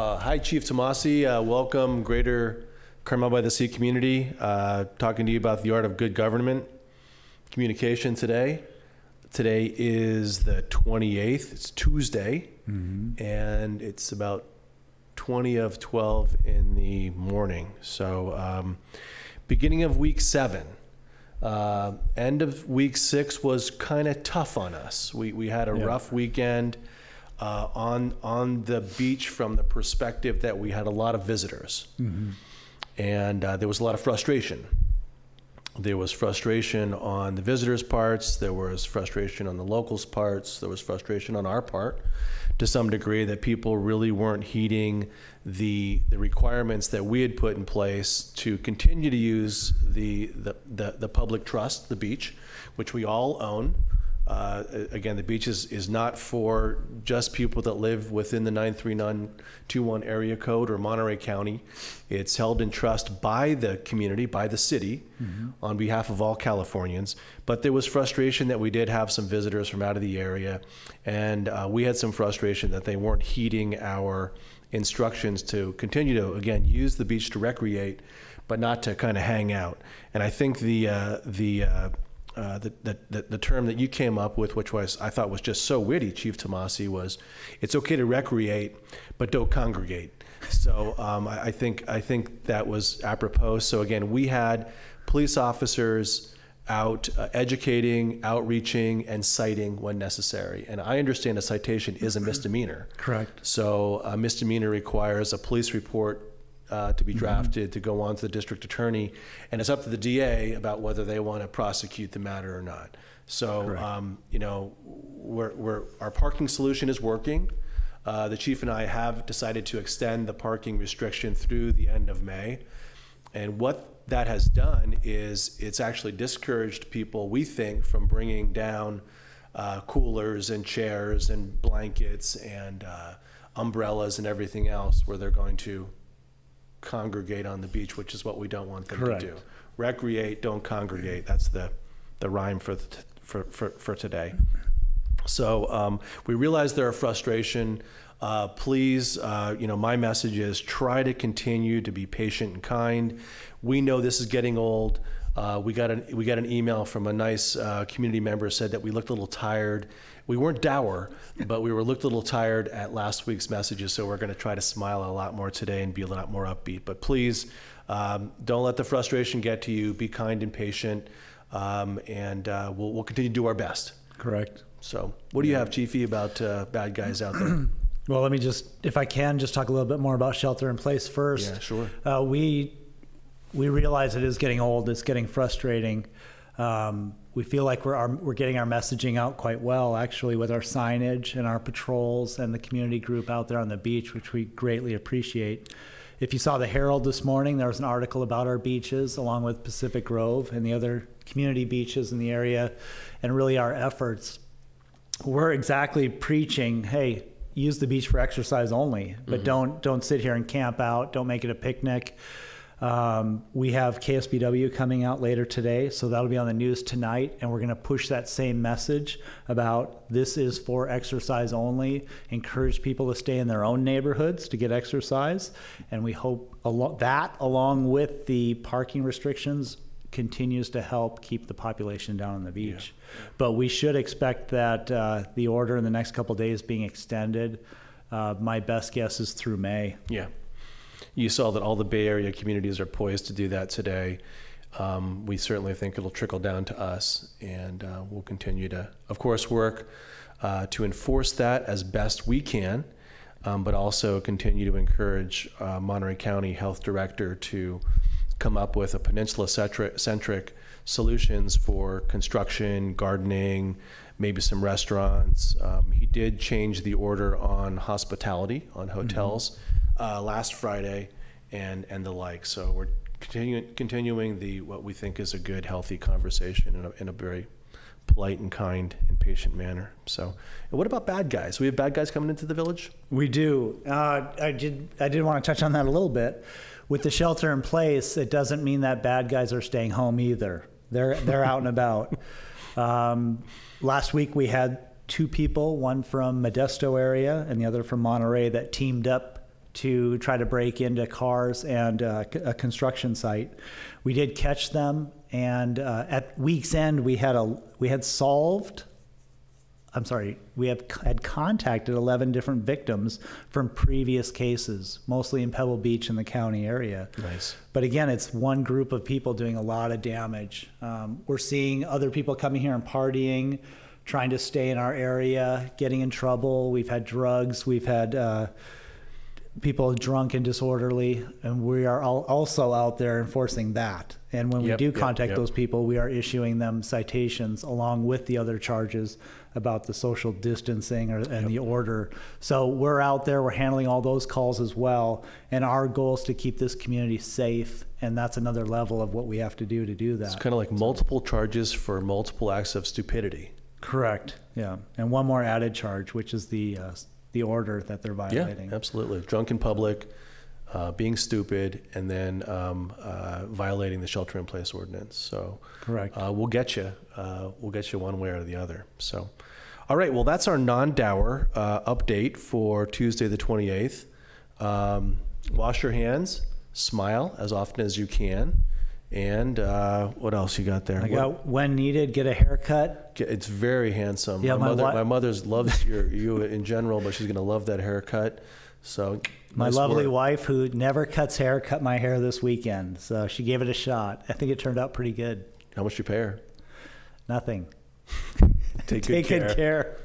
Uh, hi, Chief Tomasi. Uh, welcome, Greater Carmel by the Sea community. Uh, talking to you about the art of good government communication today. Today is the 28th. It's Tuesday, mm -hmm. and it's about 20 of 12 in the morning. So, um, beginning of week seven. Uh, end of week six was kind of tough on us. We, we had a yeah. rough weekend uh, on on the beach from the perspective that we had a lot of visitors, mm-hmm. and uh, there was a lot of frustration. There was frustration on the visitors' parts. There was frustration on the locals' parts. There was frustration on our part, to some degree, that people really weren't heeding the the requirements that we had put in place to continue to use the the, the, the public trust, the beach, which we all own. Uh, again, the beach is, is not for just people that live within the 93921 area code or Monterey County. It's held in trust by the community, by the city, mm-hmm. on behalf of all Californians. But there was frustration that we did have some visitors from out of the area, and uh, we had some frustration that they weren't heeding our instructions to continue to, again, use the beach to recreate, but not to kind of hang out. And I think the, uh, the, uh, uh, the, the, the, term that you came up with, which was I thought was just so witty, Chief Tomasi, was it's okay to recreate, but don't congregate. So um, I, I, think I think that was apropos. So again, we had police officers out uh, educating, outreaching, and citing when necessary. And I understand a citation is a misdemeanor. Correct. So a misdemeanor requires a police report uh, to be mm-hmm. drafted to go on to the district attorney, and it's up to the DA about whether they want to prosecute the matter or not. So, um, you know, we're, we're, our parking solution is working. Uh, the chief and I have decided to extend the parking restriction through the end of May. And what that has done is it's actually discouraged people, we think, from bringing down uh, coolers and chairs and blankets and uh, umbrellas and everything else where they're going to congregate on the beach, which is what we don't want them Correct. to do. Recreate, don't congregate. That's the, the rhyme for, the for, for, for today. So um, we realize there are frustration. Uh, please, uh, you know, my message is try to continue to be patient and kind. We know this is getting old. Uh, we got an we got an email from a nice uh, community member said that we looked a little tired we weren't dour, but we were looked a little tired at last week's messages. So we're going to try to smile a lot more today and be a lot more upbeat. But please, um, don't let the frustration get to you. Be kind and patient, um, and uh, we'll, we'll continue to do our best. Correct. So, what do you have, Chiefy, about uh, bad guys out there? well, let me just, if I can, just talk a little bit more about shelter in place first. Yeah, sure. Uh, we we realize it is getting old. It's getting frustrating. Um, we feel like we're, our, we're getting our messaging out quite well, actually, with our signage and our patrols and the community group out there on the beach, which we greatly appreciate. If you saw the Herald this morning, there was an article about our beaches, along with Pacific Grove and the other community beaches in the area, and really our efforts. We're exactly preaching, hey, use the beach for exercise only, but mm -hmm. don't don't sit here and camp out. Don't make it a picnic um, we have KSBW coming out later today, so that'll be on the news tonight, and we're going to push that same message about this is for exercise only. Encourage people to stay in their own neighborhoods to get exercise, and we hope al that, along with the parking restrictions, continues to help keep the population down on the beach. Yeah. But we should expect that uh, the order in the next couple days being extended. Uh, my best guess is through May. Yeah you saw that all the Bay Area communities are poised to do that today. Um, we certainly think it'll trickle down to us, and uh, we'll continue to, of course, work uh, to enforce that as best we can, um, but also continue to encourage uh, Monterey County Health Director to come up with a peninsula centric, solutions for construction, gardening, maybe some restaurants. Um, he did change the order on hospitality, on mm-hmm. hotels. Mm -hmm uh, last Friday and, and the like. So we're continuing, continuing the, what we think is a good, healthy conversation in a, in a very polite and kind and patient manner. So, and what about bad guys? We have bad guys coming into the village. We do. Uh, I did. I did want to touch on that a little bit. With the shelter in place, it doesn't mean that bad guys are staying home either. They're they're out and about. Um, last week we had two people, one from Modesto area and the other from Monterey, that teamed up to try to break into cars and uh, a construction site. We did catch them, and uh, at week's end we had a we had solved. I'm sorry, we have had contacted 11 different victims from previous cases, mostly in Pebble Beach in the county area. Nice. But again, it's one group of people doing a lot of damage. Um, we're seeing other people coming here and partying, trying to stay in our area, getting in trouble. We've had drugs. We've had. Uh, people drunk and disorderly, and we are also out there enforcing that. And when yep, we do contact yep. those people, we are issuing them citations along with the other charges about the social distancing or, and the order. So we're out there, we're handling all those calls as well. And our goal is to keep this community safe. And that's another level of what we have to do to do that. It's kind of like multiple charges for multiple acts of stupidity. Correct. Yeah. And one more added charge, which is the uh, the order that they're violating. Yeah, absolutely. Drunk in public, uh, being stupid, and then um, uh, violating the shelter-in-place ordinance. So correct. Uh, we'll get you. Uh, we'll get you one way or the other. So, all right. Well, that's our non-dour uh, update for Tuesday the twenty eighth. Um, wash your hands. Smile as often as you can. And uh, what else you got there? I got when needed, get a haircut. It's very handsome. Yeah, my, my mother, wa- my mother's loves your, you in general, but she's gonna love that haircut. So my nice lovely work. wife, who never cuts hair, cut my hair this weekend. So she gave it a shot. I think it turned out pretty good. How much you pay her? Nothing. Take, good, care. good care.